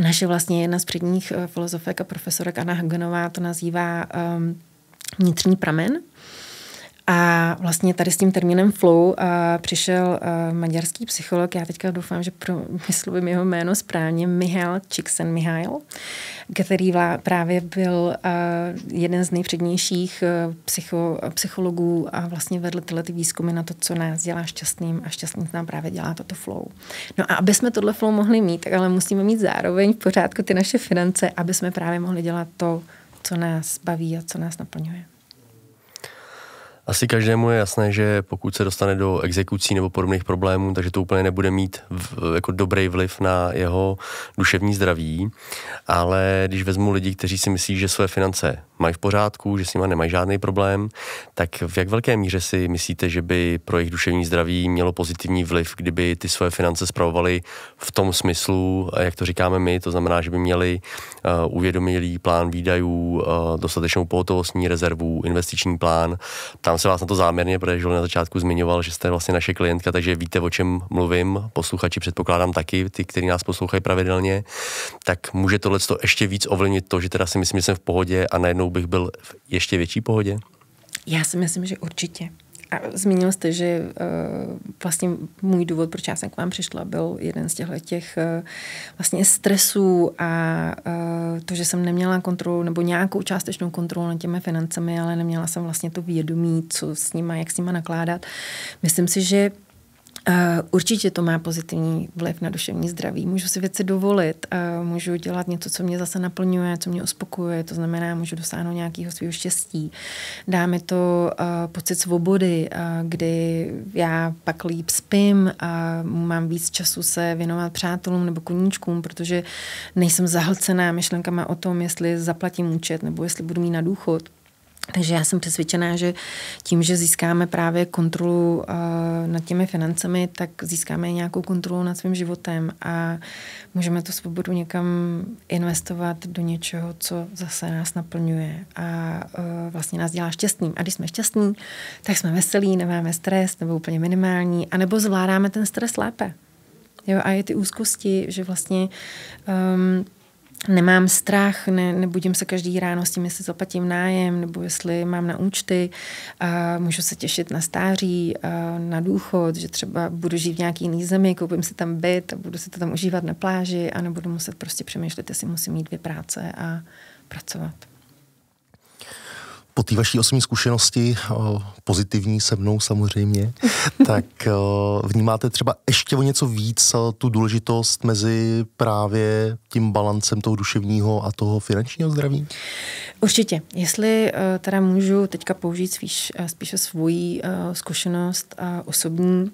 naše vlastně jedna z předních eh, filozofek a profesorek Anna Hagenová to nazývá um, vnitřní pramen, a vlastně tady s tím termínem flow uh, přišel uh, maďarský psycholog, já teďka doufám, že pro, jeho jméno správně, Michal Čiksen Mihail, který vlá, právě byl uh, jeden z nejpřednějších psycho, psychologů a vlastně vedl tyhle ty výzkumy na to, co nás dělá šťastným a šťastným nám právě dělá toto flow. No a aby jsme tohle flow mohli mít, tak ale musíme mít zároveň v pořádku ty naše finance, aby jsme právě mohli dělat to, co nás baví a co nás naplňuje. Asi každému je jasné, že pokud se dostane do exekucí nebo podobných problémů, takže to úplně nebude mít v, jako dobrý vliv na jeho duševní zdraví. Ale když vezmu lidi, kteří si myslí, že své finance mají v pořádku, že s nimi nemají žádný problém, tak v jak velké míře si myslíte, že by pro jejich duševní zdraví mělo pozitivní vliv, kdyby ty svoje finance spravovali v tom smyslu, jak to říkáme my, to znamená, že by měli uh, eh, uvědomilý plán výdajů, uh, dostatečnou pohotovostní rezervu, investiční plán. Tam se vás na to záměrně, protože Žil na začátku zmiňoval, že jste vlastně naše klientka, takže víte, o čem mluvím. Posluchači předpokládám taky, ty, kteří nás poslouchají pravidelně, tak může tohle ještě víc ovlivnit to, že teda si myslím, že jsem v pohodě a najednou najednou bych byl v ještě větší pohodě? Já si myslím, že určitě. A zmínil jste, že uh, vlastně můj důvod, proč já jsem k vám přišla, byl jeden z těchto těch uh, vlastně stresů a uh, to, že jsem neměla kontrolu nebo nějakou částečnou kontrolu nad těmi financemi, ale neměla jsem vlastně to vědomí, co s nima, jak s nima nakládat. Myslím si, že Eh, určitě to má pozitivní vliv na duševní zdraví. Můžu si věci dovolit, eh, můžu dělat něco, co mě zase naplňuje, co mě uspokojuje, to znamená, můžu dosáhnout nějakého svého štěstí. Dá mi to eh, pocit svobody, kdy já pak líp spím a mám víc času se věnovat přátelům nebo koníčkům, protože nejsem zahlcená myšlenkama o tom, jestli zaplatím účet nebo jestli budu mít na důchod takže já jsem přesvědčená, že tím, že získáme právě kontrolu uh, nad těmi financemi, tak získáme nějakou kontrolu nad svým životem a můžeme tu svobodu někam investovat do něčeho, co zase nás naplňuje a uh, vlastně nás dělá šťastným. A když jsme šťastní, tak jsme veselí, nemáme stres nebo úplně minimální, anebo zvládáme ten stres lépe. Jo, a je ty úzkosti, že vlastně um, nemám strach, ne, nebudím se každý ráno s tím, jestli zaplatím nájem nebo jestli mám na účty. A můžu se těšit na stáří, a na důchod, že třeba budu žít v nějaký jiný zemi, koupím si tam byt a budu si to tam užívat na pláži a nebudu muset prostě přemýšlet, jestli musím mít dvě práce a pracovat po té vaší osobní zkušenosti, eh, pozitivní se mnou samozřejmě, tak eh, vnímáte třeba ještě o něco víc eh, tu důležitost mezi právě tím balancem toho duševního a toho finančního zdraví? Určitě. Jestli teda můžu teďka použít spíš, spíše svoji zkušenost a osobní,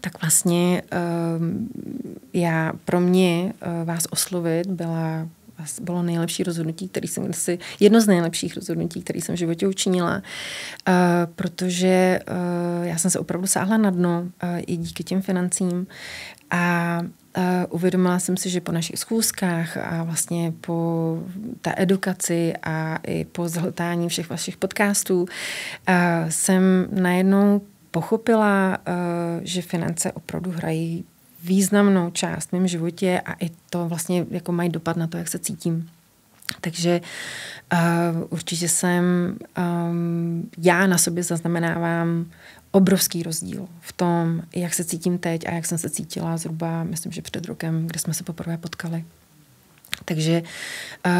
tak vlastně ehm, já pro mě vás oslovit byla bylo nejlepší rozhodnutí, který jsem si, jedno z nejlepších rozhodnutí, který jsem v životě učinila, eh, protože eh, já jsem se opravdu sáhla na dno eh, i díky těm financím a Uh, uvědomila jsem si, že po našich schůzkách a vlastně po té edukaci a i po zhltání všech vašich podcastů uh, jsem najednou pochopila, uh, že finance opravdu hrají významnou část v mém životě a i to vlastně jako mají dopad na to, jak se cítím. Takže uh, určitě jsem, um, já na sobě zaznamenávám obrovský rozdíl v tom, jak se cítím teď a jak jsem se cítila zhruba, myslím, že před rokem, kde jsme se poprvé potkali. Takže uh,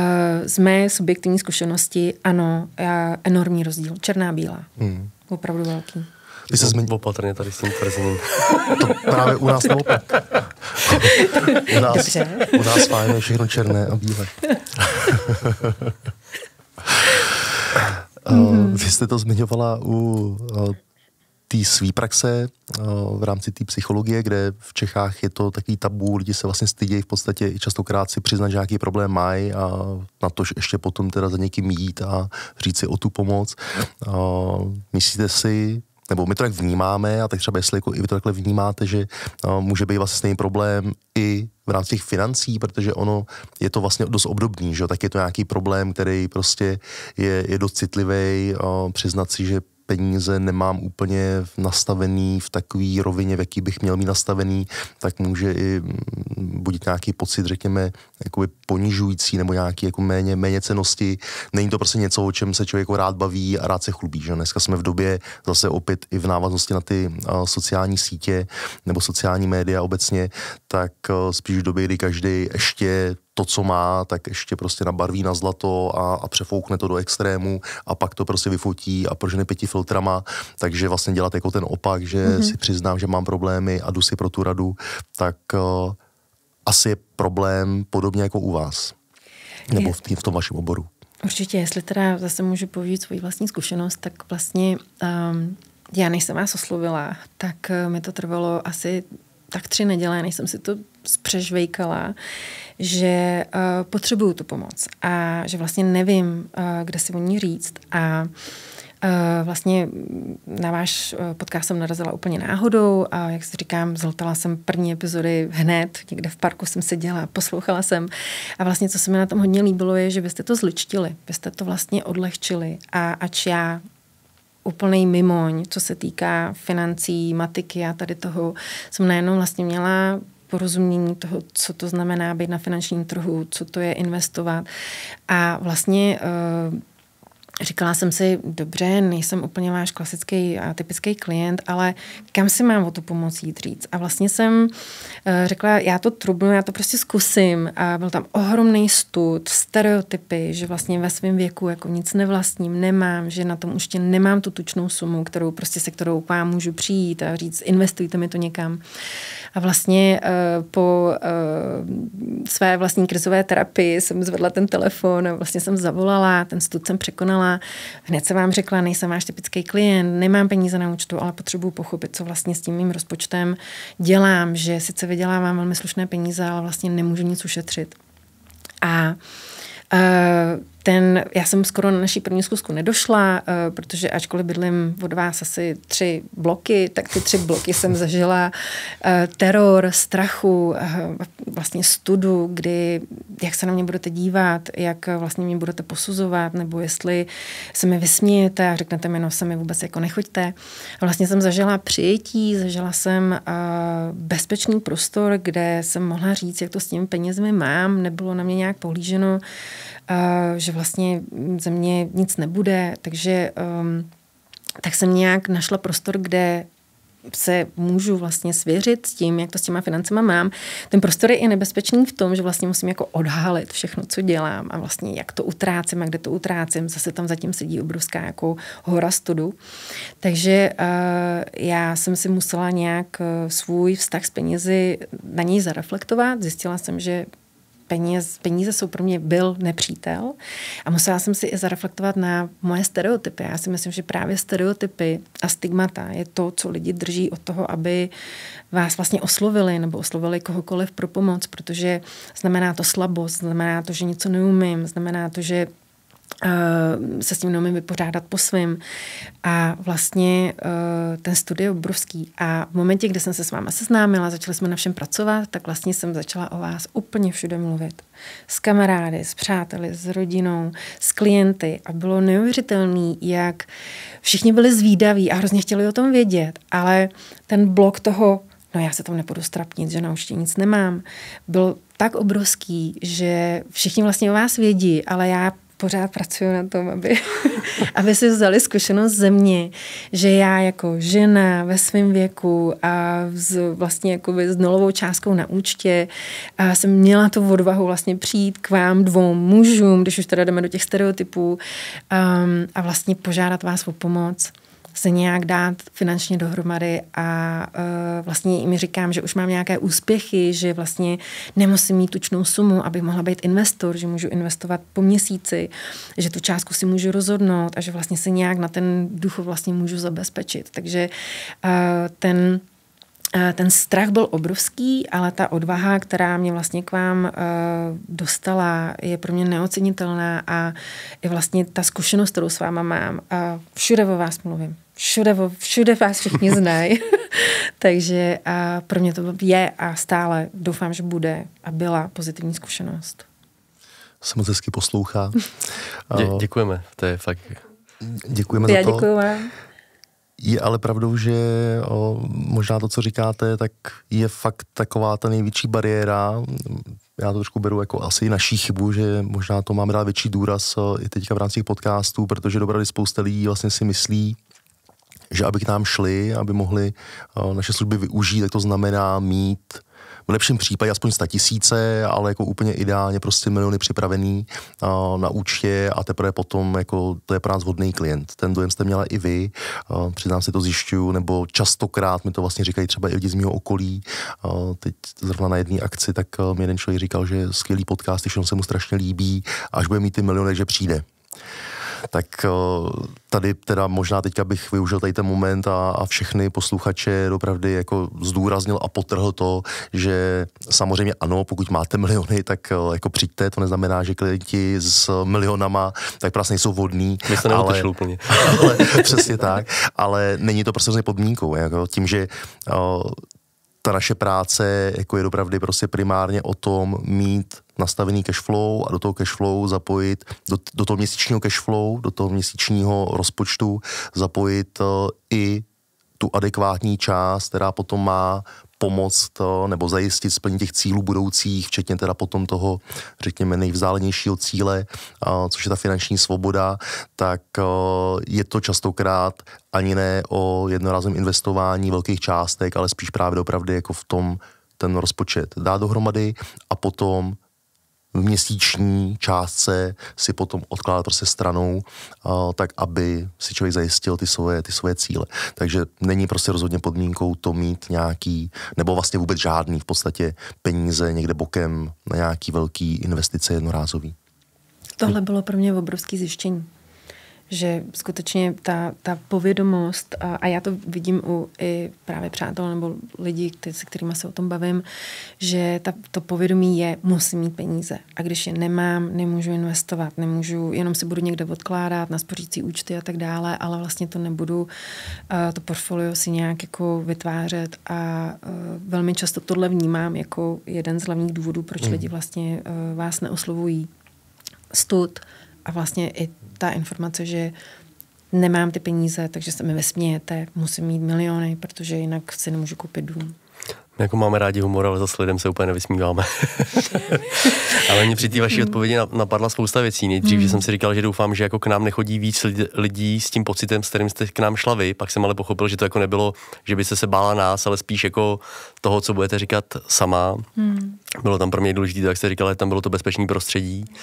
z mé subjektivní zkušenosti, ano, já, enormní rozdíl. Černá, bílá. Mm. Opravdu velký. Vy se zmiň... Opatrně tady s tím tvrzením. to právě u nás naopak. u nás, u nás fajn všechno černé a bílé. Mhm. Eh, vy jste to zmiňovala u eh, té svý praxe eh, v rámci té psychologie, kde v Čechách je to takový tabu, lidi se vlastně stydějí v podstatě i častokrát si přiznat, že nějaký problém mají a na to, že ještě potom teda za někým jít a říct si o tu pomoc. Myslíte si, nebo my to tak vnímáme a tak třeba jestli jako i vy to takhle vnímáte, že uh, může být vlastně stejný problém i v rámci těch financí, protože ono je to vlastně dost obdobný, že tak je to nějaký problém, který prostě je, je dost citlivý, uh, eh, přiznat si, že peníze nemám úplně nastavený v takové rovině, v jaký bych měl mít nastavený, tak může i mm, budit nějaký pocit, řekněme, jakoby ponižující nebo nějaký jako méně, méně cenosti. Není to prostě něco, o čem se člověk jako rád baví a rád se chlubí. Že? Dneska jsme v době zase opět i v návaznosti na ty uh, sociální sítě nebo sociální média obecně, tak uh, spíš v době, kdy každý ještě to, co má, tak ještě prostě nabarví na zlato a, a přefoukne to do extrému a pak to prostě vyfotí a prožene pěti filtrama, takže vlastně dělat jako ten opak, že mm-hmm. si přiznám, že mám problémy a jdu si pro tu radu, tak uh, asi je problém podobně jako u vás, nebo v, tý, v tom vašem oboru. Určitě, jestli teda zase můžu povědět svoji vlastní zkušenost, tak vlastně um, já než jsem vás oslovila, tak eh, mi to trvalo asi tak tři neděle, než jsem si to zpřežvejkala, že uh, potřebuju tu pomoc a že vlastně nevím, uh, kde si o ní říct a uh, Eh, vlastně na váš eh, podcast jsem narazila úplně náhodou a jak si říkám, zhltala jsem první epizody hned, někde v parku jsem seděla, poslouchala jsem a vlastně co se mi na tom hodně líbilo je, že byste to zličtili, byste to vlastně odlehčili a ač já úplný mimoň, co se týká financí, matiky a tady toho, jsem najednou vlastně měla porozumění toho, co to znamená být na finančním trhu, co to je investovat. A vlastně uh, Říkala jsem si, dobře, nejsem úplně váš klasický a typický klient, ale kam si mám o tu pomoc jít říct? A vlastně jsem eh, řekla, já to trubnu, já to prostě zkusím. A byl tam ohromný stud, stereotypy, že vlastně ve svém věku jako nic nevlastním, nemám, že na tom už tě nemám tu tučnou sumu, kterou prostě se kterou k vám můžu přijít a říct, investujte mi to někam. A vlastně eh, po eh, své vlastní krizové terapii jsem zvedla ten telefon a vlastně jsem zavolala, ten stud jsem překonala nevěděla. Hned se vám řekla, nejsem váš typický klient, nemám peníze na účtu, ale potřebuji pochopit, co vlastně s tím mým rozpočtem dělám, že sice vydělávám velmi slušné peníze, ale vlastně nemůžu nic ušetřit. A uh, ten, já jsem skoro na naší první zkusku nedošla, uh, protože ačkoliv bydlím od vás asi tři bloky, tak ty tři bloky jsem zažila uh, teror, strachu, uh, vlastně studu, kdy jak se na mě budete dívat, jak vlastně mě budete posuzovat, nebo jestli se mi vysmějete a řeknete mi, no se mi vůbec jako nechoďte. A vlastně jsem zažila přijetí, zažila jsem uh, bezpečný prostor, kde jsem mohla říct, jak to s těmi penězmi mám, nebylo na mě nějak pohlíženo že vlastně ze mě nic nebude, takže um, tak jsem nějak našla prostor, kde se můžu vlastně svěřit s tím, jak to s těma financema mám. Ten prostor je i nebezpečný v tom, že vlastně musím jako odhalit všechno, co dělám a vlastně jak to utrácím a kde to utrácím. Zase tam zatím sedí obrovská jako hora studu. Takže uh, já jsem si musela nějak uh, svůj vztah s penězi na něj zareflektovat. Zjistila jsem, že peněz, peníze jsou pro mě byl nepřítel a musela jsem si i zareflektovat na moje stereotypy. Já si myslím, že právě stereotypy a stigmata je to, co lidi drží od toho, aby vás vlastně oslovili nebo oslovili kohokoliv pro pomoc, protože znamená to slabost, znamená to, že něco neumím, znamená to, že Eh, se s tím neumím vypořádat po svým. A vlastně eh, ten studio je obrovský. A v momentě, kdy jsem se s váma seznámila, začali jsme na všem pracovat, tak vlastně jsem začala o vás úplně všude mluvit. S kamarády, s přáteli, s rodinou, s klienty. A bylo neuvěřitelné, jak všichni byli zvídaví a hrozně chtěli o tom vědět. Ale ten blok toho, no já se tam nepůjdu strapnit, že na určitě nic nemám, byl tak obrovský, že všichni vlastně o vás vědí, ale já pořád pracuju na tom, aby, aby si vzali zkušenost ze mě, že já jako žena ve svém věku a s, vlastně jako s nulovou částkou na účtě a jsem měla tu odvahu vlastně přijít k vám dvou mužům, když už teda jdeme do těch stereotypů um, a vlastně požádat vás o pomoc se nějak dát finančně dohromady a uh, vlastně mi říkám, že už mám nějaké úspěchy, že vlastně nemusím mít tučnou sumu, abych mohla být investor, že můžu investovat po měsíci, že tu částku si můžu rozhodnout a že vlastně se nějak na ten duch vlastně můžu zabezpečit. Takže uh, ten Eh, ten strach byl obrovský, ale ta odvaha, která mě vlastně k vám eh, dostala, je pro mě neocenitelná a je vlastně ta zkušenost, kterou s váma mám, a všude o vás mluvím. Všude, všude vás všichni znají. Takže a pro mě to je a stále doufám, že bude a byla pozitivní zkušenost. Se moc hezky poslouchá. Dě, děkujeme, to je fakt. Děkujeme Já za to. Já děkuji vám. Je ale pravdou, že o, možná to, co říkáte, tak je fakt taková ta největší bariéra. Já to trošku beru jako asi naší chybu, že možná to máme dát větší důraz o, i teďka v rámci těch podcastů, protože dobrali spousta lidí vlastně si myslí, že aby k nám šli, aby mohli o, naše služby využít, tak to znamená mít v lepším případě aspoň 100 tisíce, ale jako úplně ideálně prostě miliony připravený uh, na účtě a teprve potom jako to je pro nás vhodný klient. Ten dojem jste měla i vy, uh, přiznám si to zjišťuju, nebo častokrát mi to vlastně říkají třeba i lidi z mého okolí. Uh, teď zrovna na jedné akci, tak mi um, jeden člověk říkal, že skvělý podcast, že on se mu strašně líbí, až bude mít ty miliony, že přijde tak eh, tady teda možná teďka bych využil tady ten moment a, a všechny posluchače dopravdy jako zdůraznil a potrhl to, že samozřejmě ano, pokud máte miliony, tak eh, jako přijďte, to neznamená, že klienti s milionama tak prostě nejsou vodní. My se ale, úplně. ale, přesně tak, ale není to prostě podmínkou, jako tím, že o, eh, ta naše práce jako je dopravdy prostě primárně o tom mít nastavený cash flow a do toho cash flow zapojit, do, do toho měsíčního cash flow, do toho měsíčního rozpočtu zapojit uh, i tu adekvátní část, která potom má pomoct eh, nebo zajistit splnění těch cílů budoucích, včetně teda potom toho, řekněme, nejvzálenějšího cíle, eh, což je ta finanční svoboda, tak je to častokrát ani ne o jednorázovém investování velkých částek, ale spíš právě dopravdy jako v tom ten rozpočet dá dohromady a potom v měsíční částce si potom odkládat prostě stranou, tak aby si člověk zajistil ty svoje, ty svoje cíle. Takže není prostě rozhodně podmínkou to mít nějaký, nebo vlastně vůbec žádný v podstatě peníze někde bokem na nějaký velký investice jednorázový. Tohle bylo pro mě obrovský zjištění že skutečně ta, ta povědomost, a, a já to vidím u i právě přátel nebo lidí, který, se kterými se o tom bavím, že ta, to povědomí je, musím mít peníze. A když je nemám, nemůžu investovat, nemůžu, jenom si budu někde odkládat na spořící účty a tak dále, ale vlastně to nebudu, a, to portfolio si nějak jako vytvářet a a velmi často tohle vnímám jako jeden z hlavních důvodů, proč mm. lidi vlastně a, e, vás neoslovují. Stud a vlastně i ta informace, že nemám ty peníze, takže se mi vesmějete, musím mít miliony, protože jinak si nemůžu koupit dům. My jako máme rádi humor, ale zase lidem se úplně nevysmíváme. ale mě při té vaší odpovědi napadla spousta věcí. Nejdřív, mm. že hmm. jsem si říkal, že doufám, že jako k nám nechodí víc lidí s tím pocitem, s kterým jste k nám šla vy. Pak jsem ale pochopil, že to jako nebylo, že by se se bála nás, ale spíš jako toho, co budete říkat sama. Mm. Bylo tam pro mě důležité, jak jste říkal, že tam bylo to bezpečné prostředí. Eh,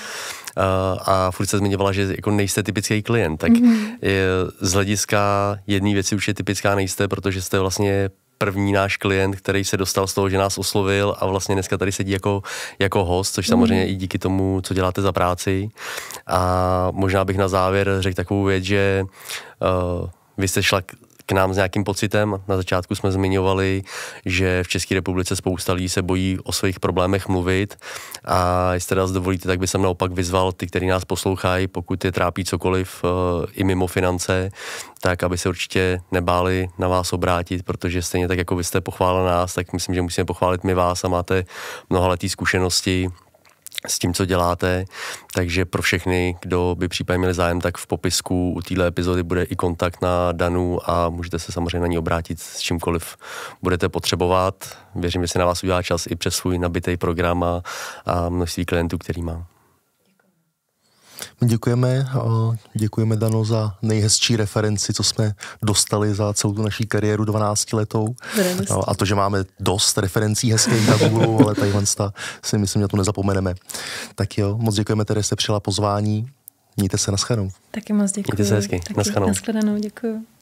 a furt se zmiňovala, že jako nejste typický klient. Tak mm. je, z hlediska jedné věci už je typická nejste, protože jste vlastně první náš klient, který se dostal z toho, že nás oslovil a vlastně dneska tady sedí jako, jako host, což samozřejmě mm. i díky tomu, co děláte za práci. A možná bych na závěr řekl takovou věc, že uh, vy jste šla k nám s nějakým pocitem. Na začátku jsme zmiňovali, že v České republice spousta lidí se bojí o svých problémech mluvit a jestli teda dovolíte, tak bych naopak vyzval ty, kteří nás poslouchají, pokud je trápí cokoliv eh, i mimo finance, tak aby se určitě nebáli na vás obrátit, protože stejně tak, jako vy jste pochválili nás, tak myslím, že musíme pochválit my vás a máte mnohaletý zkušenosti s tím, co děláte, takže pro všechny, kdo by případně měli zájem, tak v popisku u téhle epizody bude i kontakt na Danu a můžete se samozřejmě na ní obrátit s čímkoliv budete potřebovat. Věřím, že se na vás udělá čas i přes svůj nabitý program a, a množství klientů, který má děkujeme a děkujeme Dano za nejhezčí referenci, co jsme dostali za celou tu naší kariéru 12 letou. A to, že máme dost referencí hezkých na Google, ale tady si myslím, že to nezapomeneme. Tak jo, moc děkujeme, které jste přijela pozvání. Mějte se, naschledanou. Taky moc děkuji. Mějte se hezky, Taky, naschledanou. Naschledanou, děkuji.